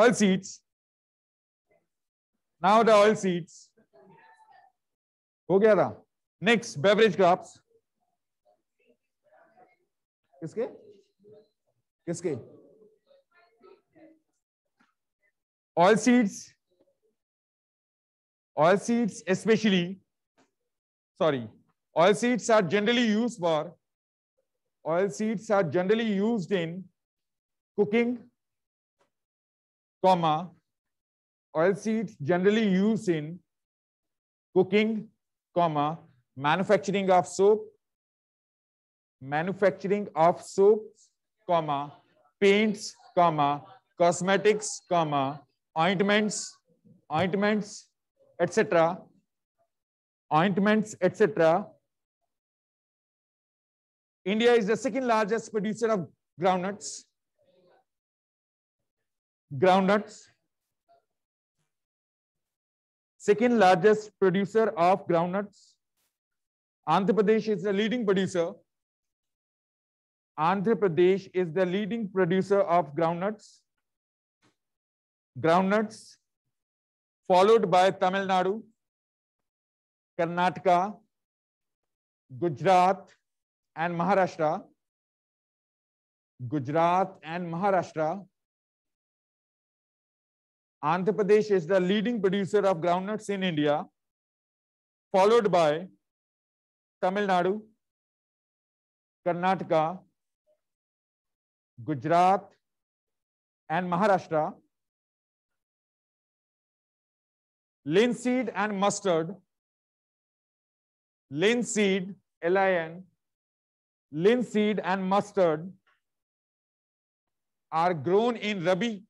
oil seeds. Now the oil seeds. हो गया था नेक्स्ट बेवरेज क्रॉप्स किसके किसके oil seeds oil seeds especially sorry oil seeds are generally used for oil seeds are generally used in cooking comma, oil seeds generally used in cooking, comma, manufacturing of soap, manufacturing of soaps, comma, paints, comma, cosmetics, comma, ointments, ointments, etc. Ointments, etc. India is the second largest producer of groundnuts groundnuts second largest producer of groundnuts andhra pradesh is the leading producer andhra pradesh is the leading producer of groundnuts groundnuts followed by tamil nadu karnataka gujarat and maharashtra gujarat and maharashtra Andhra Pradesh is the leading producer of groundnuts in India, followed by Tamil Nadu, Karnataka, Gujarat, and Maharashtra. Linseed and mustard, linseed, LIN, linseed and mustard are grown in Rabi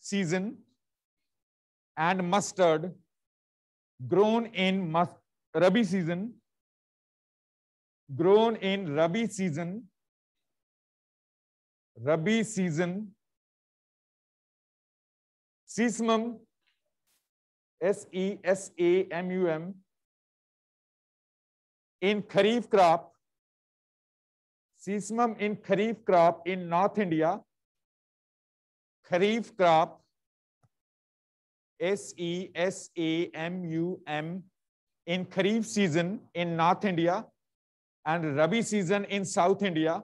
season and mustard grown in must, Rabi season, grown in Rabi season, Rabi season, sesamum, S E S A M U M, in Kharif crop, sesamum in Kharif crop in North India, Kharif crop S E S A M U M, in Kharif season in North India and Rabi season in South India.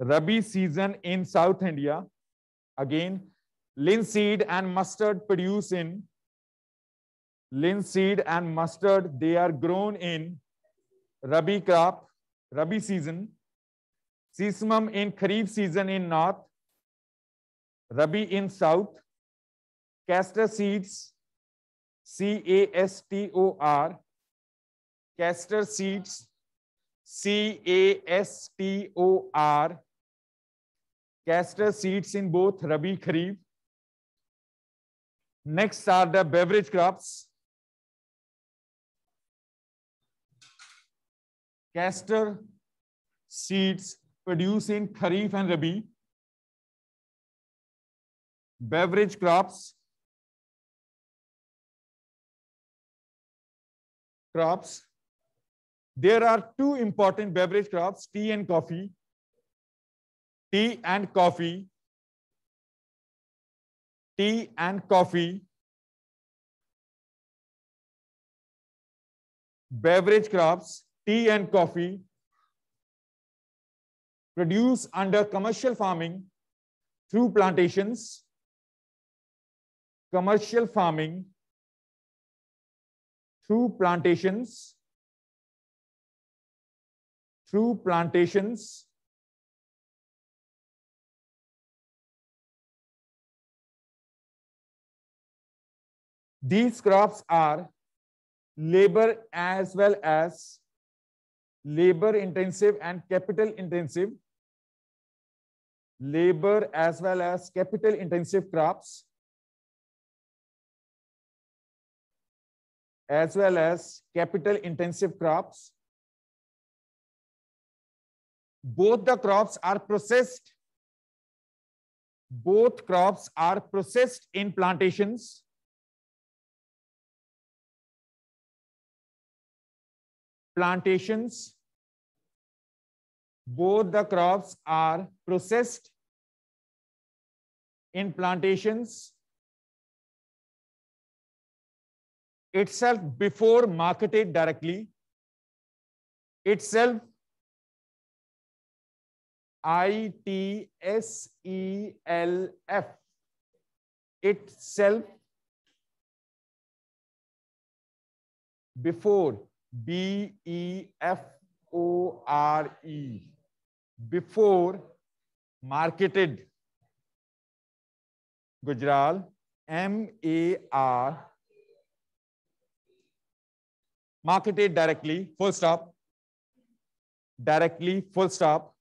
Rabi season in South India. Again, linseed and mustard produce in linseed and mustard, they are grown in Rabi crop, Rabi season, sesamum in Kharif season in north, Rabi in south, Castor seeds, C A S T O R, castor seeds, C A S T O R, castor seeds in both Rabi Kharif. Next are the beverage crops. Castor seeds produce in Kharif and Rabi. Beverage crops crops. There are two important beverage crops, tea and coffee. Tea and coffee. Tea and coffee. Beverage crops, tea and coffee, Produce under commercial farming through plantations, commercial farming through plantations, through plantations, these crops are labor as well as labor intensive and capital intensive labor as well as capital intensive crops as well as capital intensive crops. Both the crops are processed. Both crops are processed in plantations. Plantations. Both the crops are processed in plantations itself before marketed directly itself i t s e l f itself before b e f o r e before marketed gujral m a r market it directly, full stop, directly, full stop.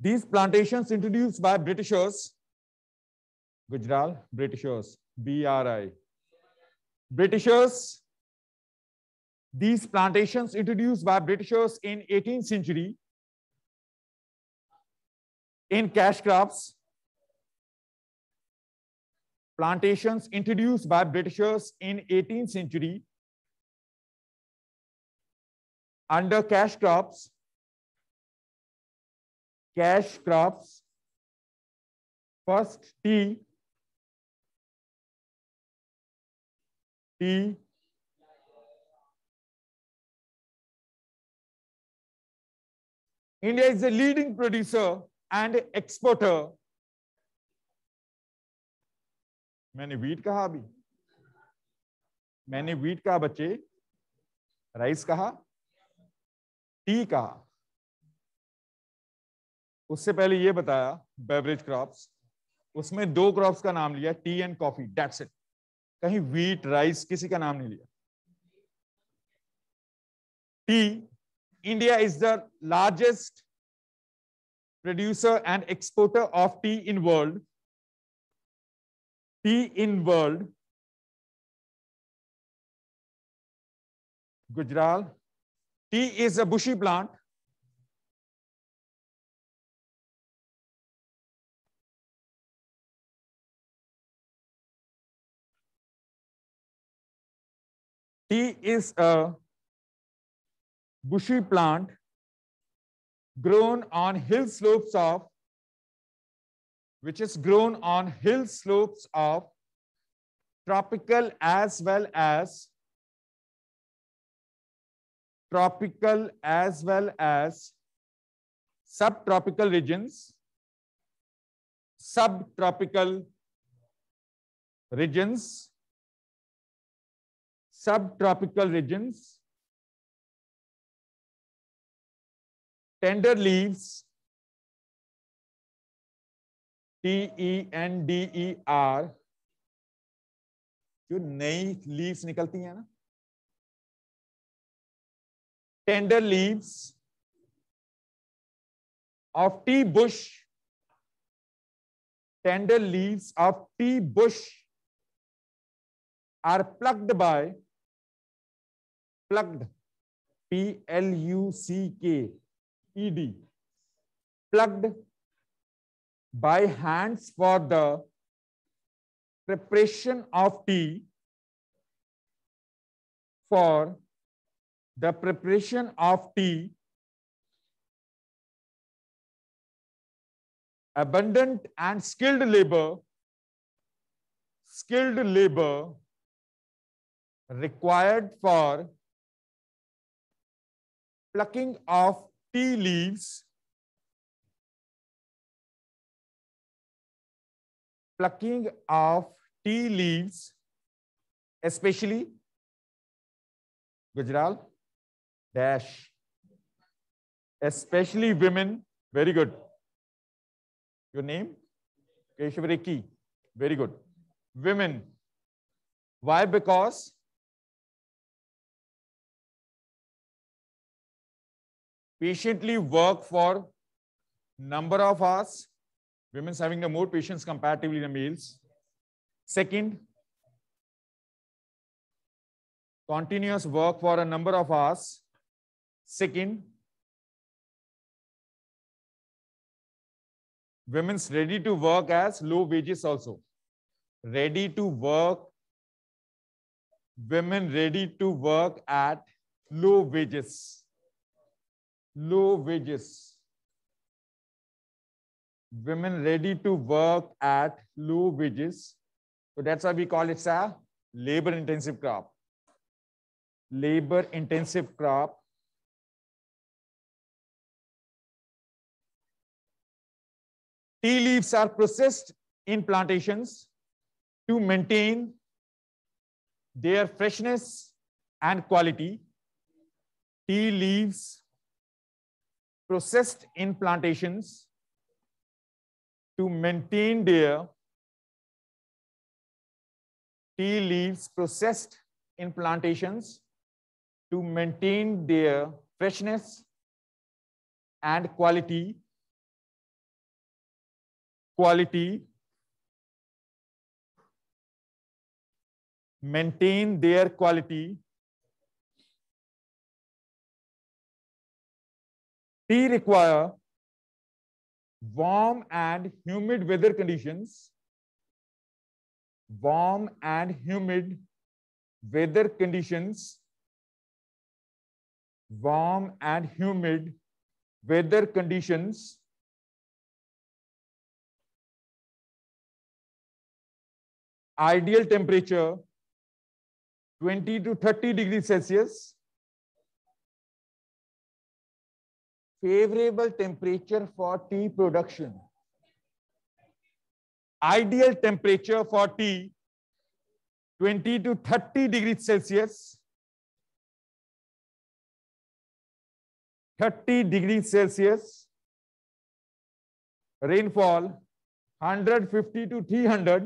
These plantations introduced by Britishers, Gujral, Britishers, BRI. Britishers, these plantations introduced by Britishers in 18th century in cash crops plantations introduced by Britishers in 18th century under cash crops, cash crops, first tea, tea, India is a leading producer and exporter मैंने wheat कहा अभी मैंने wheat कहा बच्चे rice कहा T कहा उससे पहले ये बताया बेवरेज क्रॉप्स उसमें दो क्रॉप्स का नाम लिया tea and coffee that's it कहीं वीट राइस किसी का नाम नहीं लिया tea India is the largest producer and exporter of tea in world in involved Gujral. T is a bushy plant. T is a bushy plant grown on hill slopes of which is grown on hill slopes of tropical as well as tropical as well as subtropical regions, subtropical regions, subtropical regions, tender leaves, T E N D E R जो नई leaves निकलती है ना tender leaves of tea bush tender leaves of tea bush are plucked by plucked P L U C K E D plucked by hands for the preparation of tea for the preparation of tea abundant and skilled labor skilled labor required for plucking of tea leaves plucking of tea leaves, especially Gujral, dash, especially women. Very good. Your name? Keshavareki. Very good. Women. Why? Because patiently work for number of hours women's having the more patients comparatively than males. Second, continuous work for a number of hours. Second, women's ready to work as low wages also. Ready to work, women ready to work at low wages. Low wages women ready to work at low wages. So that's why we call it a labor intensive crop. Labor intensive crop. Tea leaves are processed in plantations to maintain their freshness and quality. Tea leaves processed in plantations to maintain their tea leaves processed in plantations to maintain their freshness and quality quality maintain their quality tea require warm and humid weather conditions, warm and humid weather conditions, warm and humid weather conditions ideal temperature 20 to 30 degrees Celsius favorable temperature for tea production. Ideal temperature for tea, 20 to 30 degrees Celsius. 30 degrees Celsius. Rainfall, 150 to 300.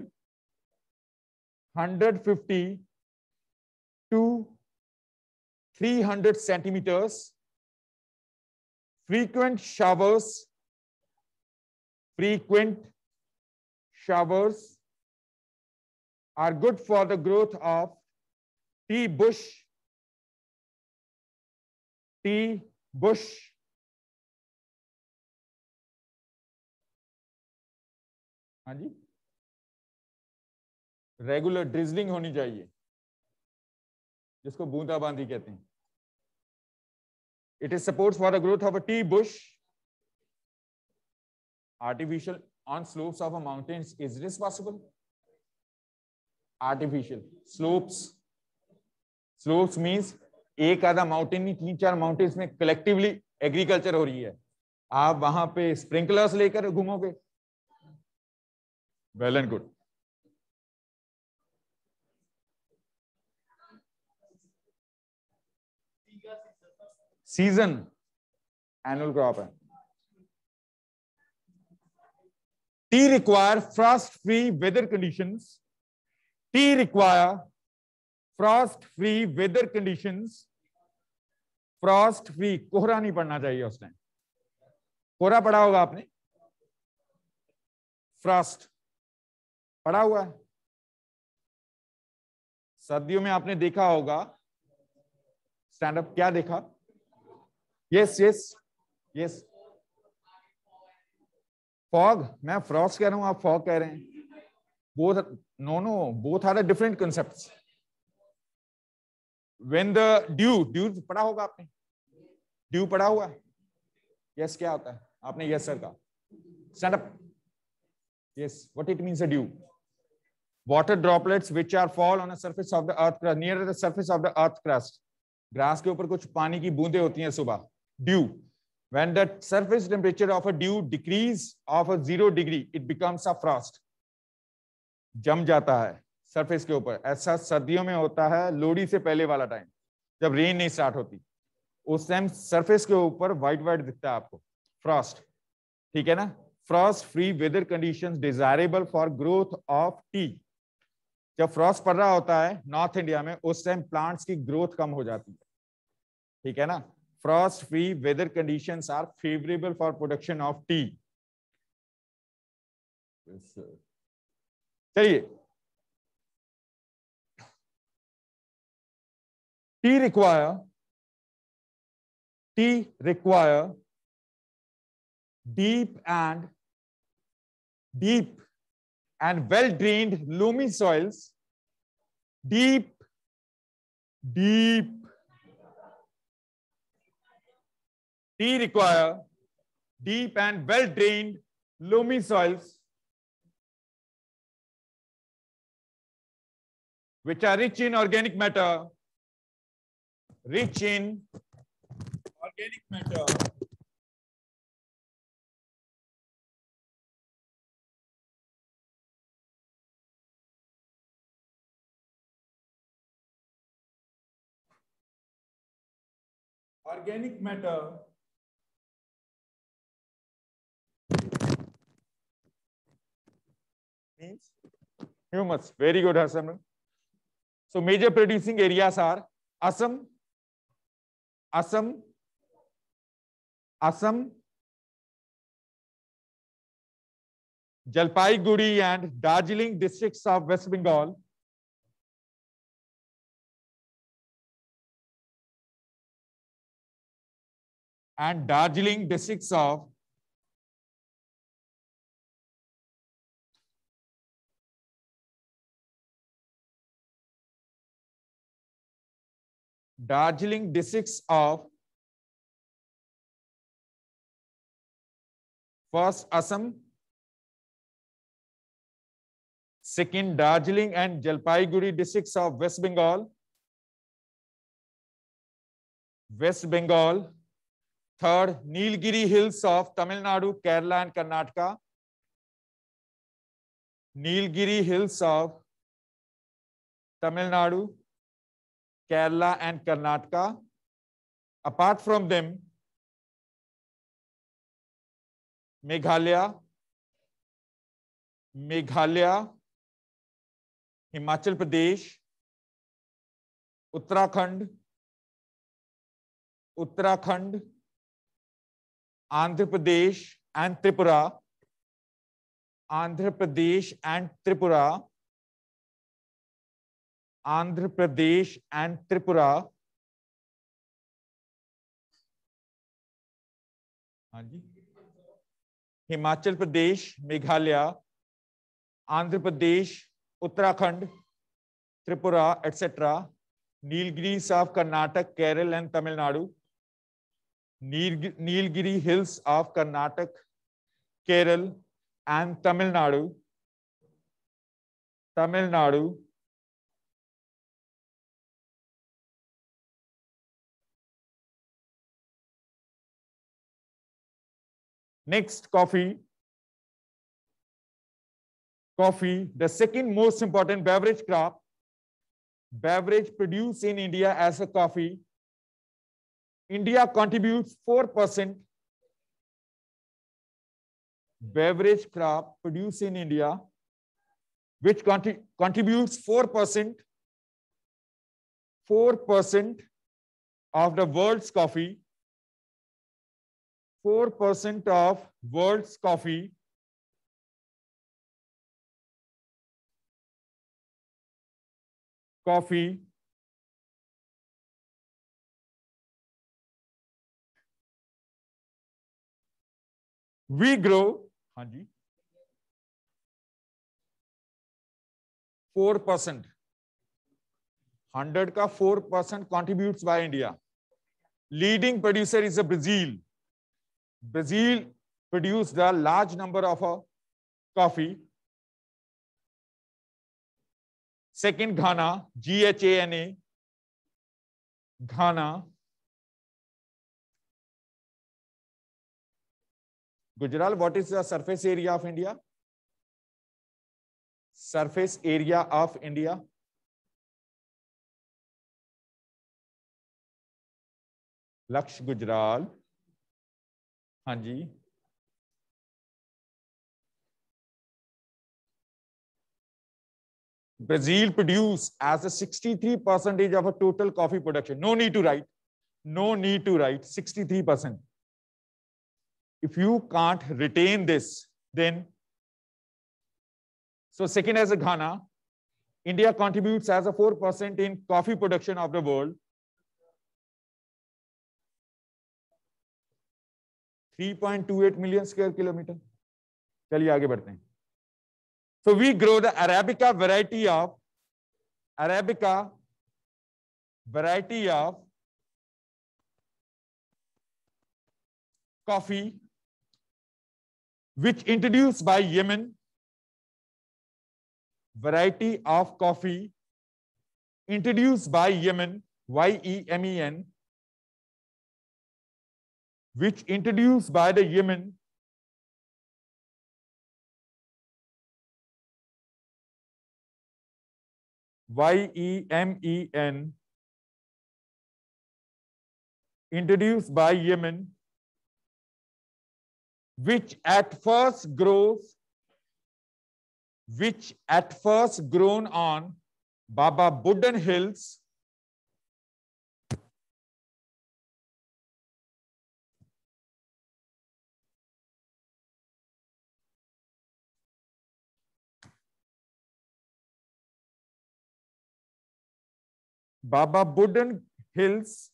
150 to 300 centimeters frequent showers frequent showers are good for the growth of tea bush tea bush हाँ जी regular drizzling होनी चाहिए जिसको बूंदाबांदी कहते हैं It is supports for the growth of a tea bush. Artificial on slopes of a mountains. Is this possible? Artificial slopes. Slopes means ek आधा mountain ni teen char mountains mein collectively agriculture ho rahi hai aap wahan pe sprinklers lekar ghumoge well and good season annual crop है tea require frost free weather conditions tea require frost free weather conditions frost free कोहरा नहीं पड़ना चाहिए उस time कोहरा पड़ा होगा आपने फ्रॉस्ट पड़ा हुआ है सर्दियों में आपने देखा होगा स्टैंड अप क्या देखा यस यस यस फॉग मैं फ्रॉस्ट कह रहा हूं आप फॉग कह रहे हैं both no no both are different concept when the dew dew पढ़ा होगा आपने ड्यू पढ़ा हुआ यस yes, क्या होता है आपने यस सर कहा stand up yes what it means a dew water droplets which are fall on a of the earth near the surface of the earth crust grass के ऊपर कुछ पानी की बूंदे होती हैं सुबह dew. When the surface temperature of a dew decrease of a zero degree, it becomes a frost. जम जाता है सरफेस के ऊपर ऐसा सर्दियों में होता है लोहड़ी से पहले वाला टाइम जब रेन नहीं स्टार्ट होती उस टाइम सरफेस के ऊपर वाइट वाइट दिखता है आपको फ्रॉस्ट ठीक है ना frost free weather conditions desirable for growth of tea जब फ्रॉस्ट पड़ रहा होता है नॉर्थ इंडिया में उस टाइम प्लांट्स की ग्रोथ कम हो जाती है ठीक है ना frost free weather conditions are favorable for production of tea yes sir tea require tea require deep and deep and well drained loamy soils deep deep T require deep and well-drained loamy soils which are rich in organic matter, rich in organic matter. Organic matter means humus Very good, Hassan. So major producing areas are Assam, Assam, Assam, Jalpaiguri and Darjeeling districts of West Bengal, and Darjeeling districts of Darjeeling districts of first Assam, second Darjeeling and Jalpaiguri districts of West Bengal, West Bengal, third Nilgiri hills of Tamil Nadu, Kerala and Karnataka, Nilgiri hills of Tamil Nadu, Kerala and Karnataka. Apart from them, Meghalaya, Meghalaya, Himachal Pradesh, Uttarakhand, Uttarakhand, Andhra Pradesh and Tripura, Andhra Pradesh and Tripura Andhra Pradesh and Tripura. Himachal Pradesh, Meghalaya, Andhra Pradesh, Uttarakhand, Tripura, etc. Nilgiris of Karnataka, Kerala, and Tamil Nadu. Nilgiri Hills of Karnataka, Kerala, and Tamil Nadu. Tamil Nadu, Next, coffee. Coffee, the second most important beverage crop, beverage produced in India as a coffee. India contributes 4%. Beverage crop produced in India, which contri contributes 4%, 4% of the world's coffee four percent of world coffee coffee we grow हाँ जी four percent hundred का four percent contribute by India leading producer is a Brazil Brazil produced a large number of uh, coffee. Second, Ghana, G-H-A-N-A, Ghana. Gujarat, what is the surface area of India? Surface area of India. Laksh Gujarat. हाँ जी Brazil produce as a 63 percentage of a total coffee production no need to write no need to write three percent if you can't retain this then so second as a Ghana India contribute as a four percent in coffee production of the world 3.28 million square kilometre चलिए आगे बढ़ते हैं so we grow the arabica variety of arabica variety of coffee which introduce by Yemen variety of coffee introduce by Yemen Y E M E N which introduced by the Yemen Y-E-M-E-N introduced by Yemen which at first grows which at first grown on Baba Buddhan hills Baba Budan Hills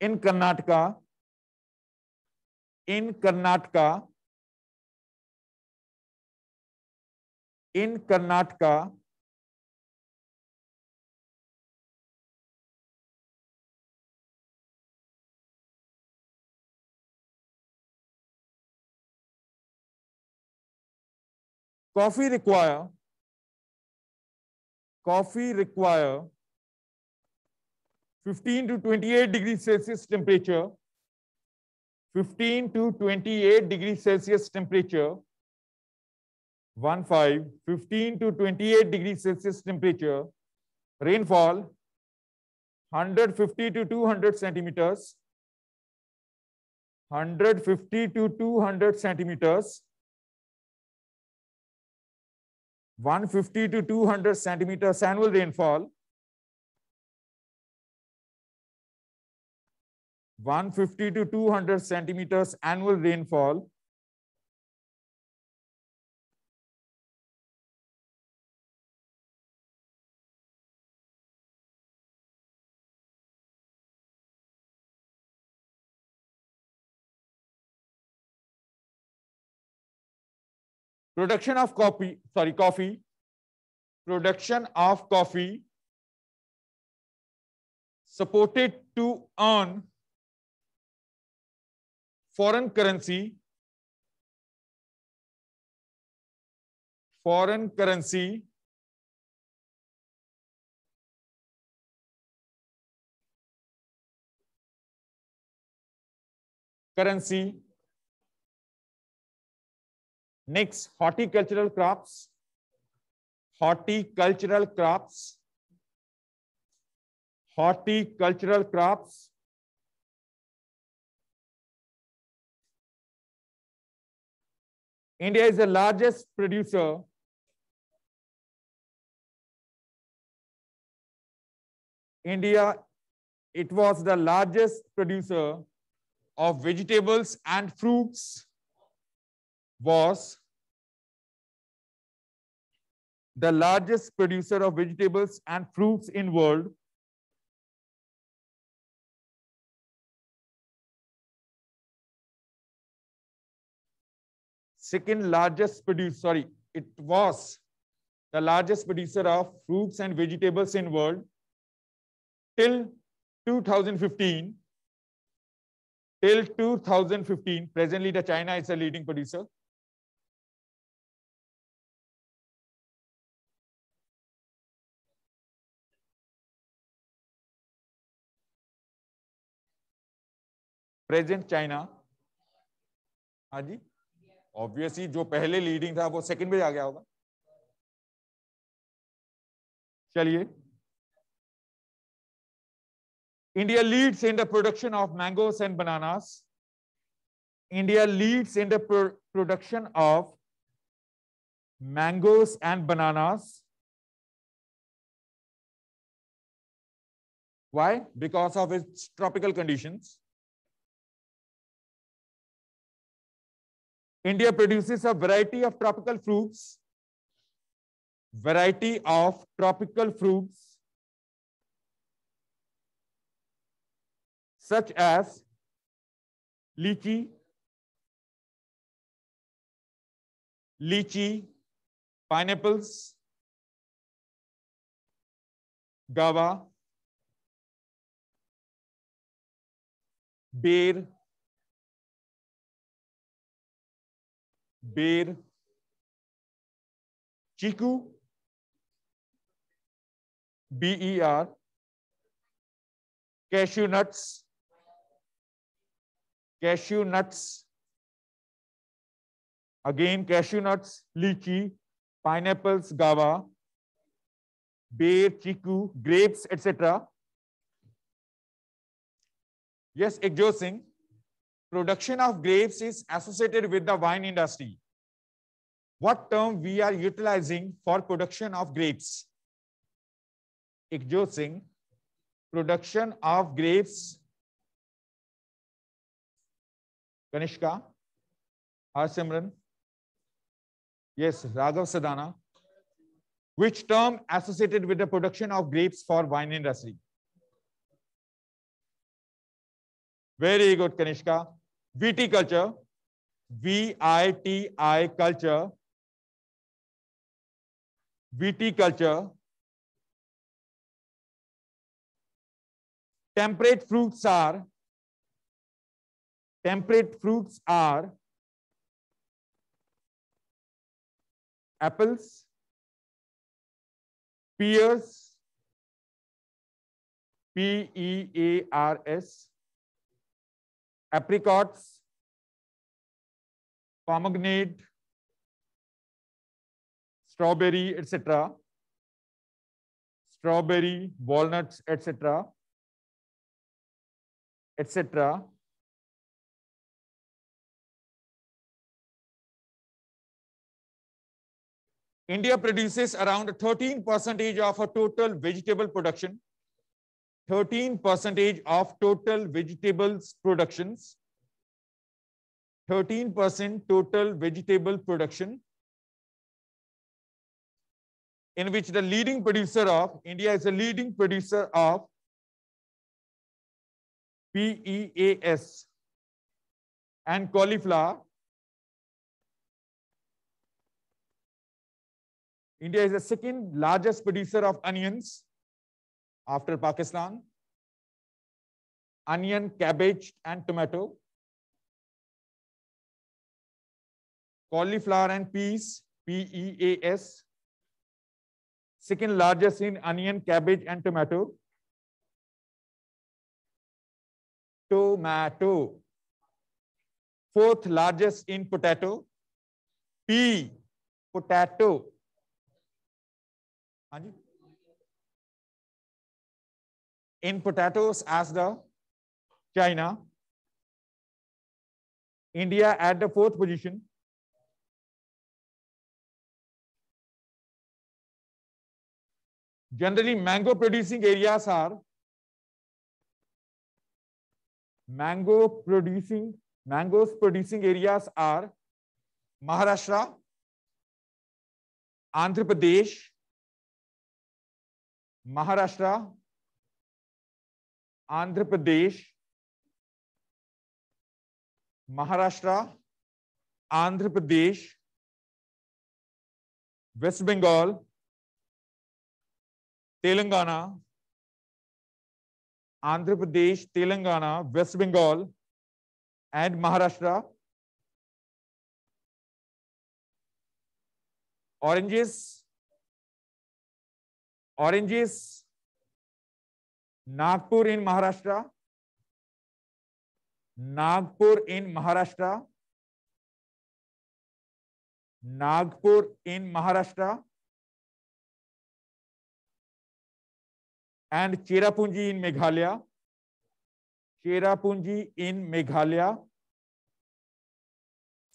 in Karnataka, in Karnataka, in Karnataka, coffee require coffee require 15 to 28 degrees Celsius temperature, 15 to 28 degrees Celsius temperature, 1, 5, 15 to 28 degrees Celsius temperature, rainfall 150 to 200 centimeters, 150 to 200 centimeters, 150 to 200 centimeters annual rainfall, 150 to 200 centimeters annual rainfall production of coffee sorry coffee production of coffee supported to earn foreign currency foreign currency currency Next, horticultural crops. Horticultural crops. Horticultural crops. India is the largest producer India, it was the largest producer of vegetables and fruits was the largest producer of vegetables and fruits in world. Second largest producer, sorry, it was the largest producer of fruits and vegetables in world till 2015. Till 2015, presently the China is a leading producer. Present China हाँ जी obviously जो पहले leading था वो second भी आ गया होगा चलिए India leads in the production of mangoes and banana India leads in the production of mangoes and bananas why because of its tropical conditions India produces a variety of tropical fruits, variety of tropical fruits, such as lychee, lychee, pineapples, guava, beer, ber chikoo B E R cashew nuts cashew nuts again cashew nuts lychee pineapples guava ber chikoo grapes etcetera yes एक्जो सिंह production of grapes is associated with the wine industry. What term we are utilizing for production of grapes? Ikjot Singh, production of grapes. Kanishka, Harsimran. Yes, Raghav Sadhana. Which term associated with the production of grapes for wine industry? Very good, Kanishka. Tea culture V I T I culture V T culture temperate fruits are temperate fruits are apples pears P E A R S apricots, pomegranate, strawberry, etc. Strawberry, walnuts, etc. etc. India produces around 13 percentage of her total vegetable production 13 percentage of total vegetables productions 13 percent total vegetable production in which the leading producer of India is a leading producer of PEAS and cauliflower. India is the second largest producer of onions after Pakistan, onion, cabbage, and tomato, cauliflower and peas, P-E-A-S, second largest in onion, cabbage, and tomato. Tomato. Fourth largest in potato, P, potato. हाँ जी in potatoes as the China, India at the fourth position. Generally, mango producing areas are mango producing mangoes producing areas are Maharashtra, Andhra Pradesh, Maharashtra, Andhra Pradesh Maharashtra Andhra Pradesh West Bengal Telangana Andhra Pradesh Telangana West Bengal and Maharashtra oranges oranges Nagpur in Maharashtra Nagpur in Maharashtra Nagpur in Maharashtra and Cherrapunji in Meghalaya Cherrapunji in Meghalaya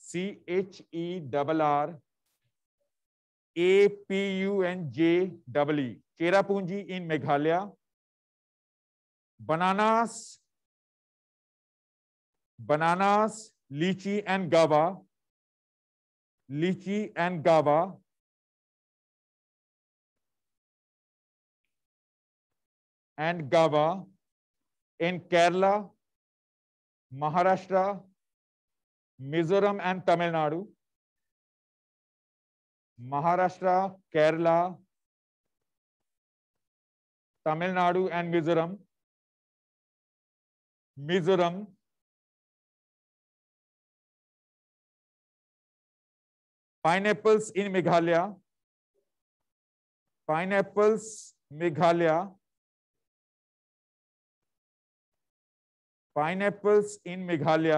C H E double R A P U N J double W Cherrapunji in Meghalaya bananas, bananas, lychee and guava, lychee and guava. and guava in Kerala, Maharashtra, Mizoram and Tamil Nadu. Maharashtra, Kerala, Tamil Nadu and Mizoram. Mizoram pineapples in Meghalaya pine Meghalaya pineapples in Meghalaya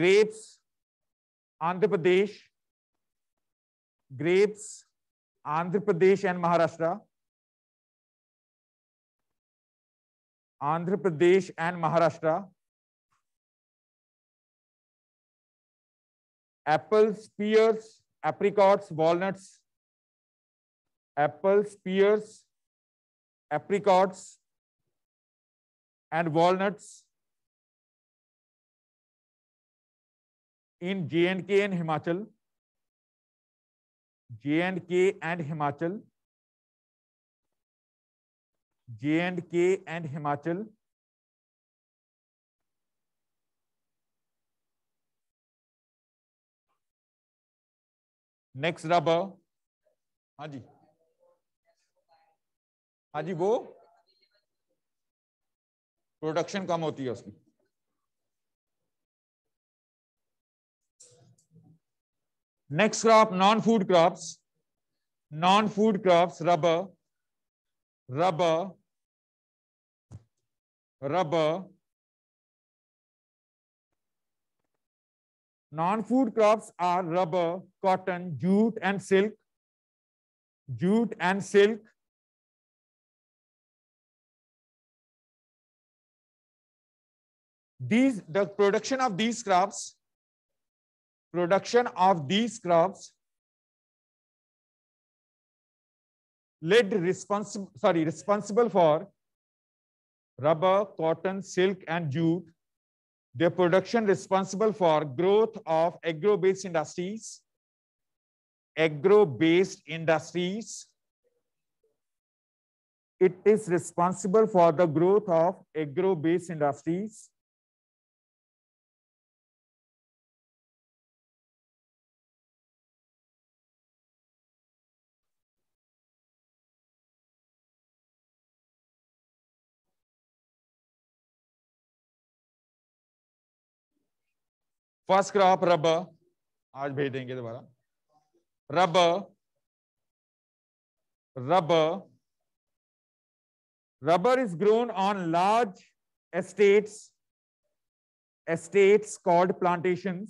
grapes Andhra Pradesh grapes Andhra Pradesh and Maharashtra Andhra Pradesh and Maharashtra apples pears apricots walnuts apples pears apricots and walnuts in J and K N Himachal J and K and Himachal J and K and Himachal next रब हाँ जी हाँ जी वो production कम होती है उसकी Next crop, non-food crops. Non-food crops, rubber, rubber, rubber. Non-food crops are rubber, cotton, jute and silk, jute and silk. These, the production of these crops production of these crops led responsible sorry responsible for rubber cotton silk and jute their production responsible for growth of agro-based industries agro-based industries it is responsible for the growth of agro-based industries first crop रब आज भेज देंगे दोबारा rub rub rubber is grown on large estates estates called plantation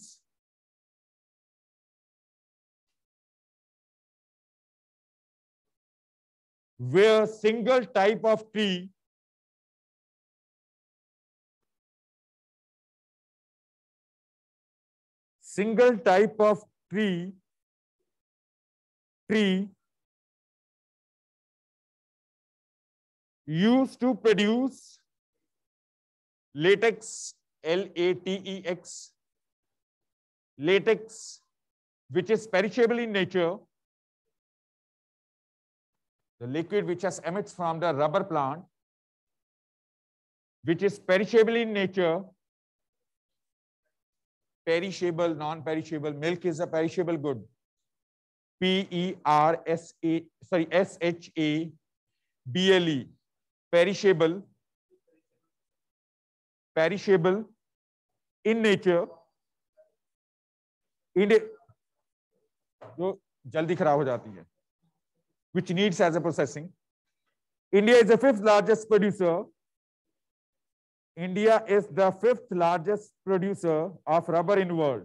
where single type of tree single type of tree tree used to produce latex L A T E X latex which is perishable in nature the liquid which has emits from the rubber plant which is perishable in nature perishable, non-perishable. Milk is a perishable good. P-E-R-S-A, sorry, S-H-A-B-L-E, perishable, perishable in nature. In jo jaldi kharab ho jati hai which needs as a processing. India is the fifth largest producer India is the fifth largest producer of rubber in the world.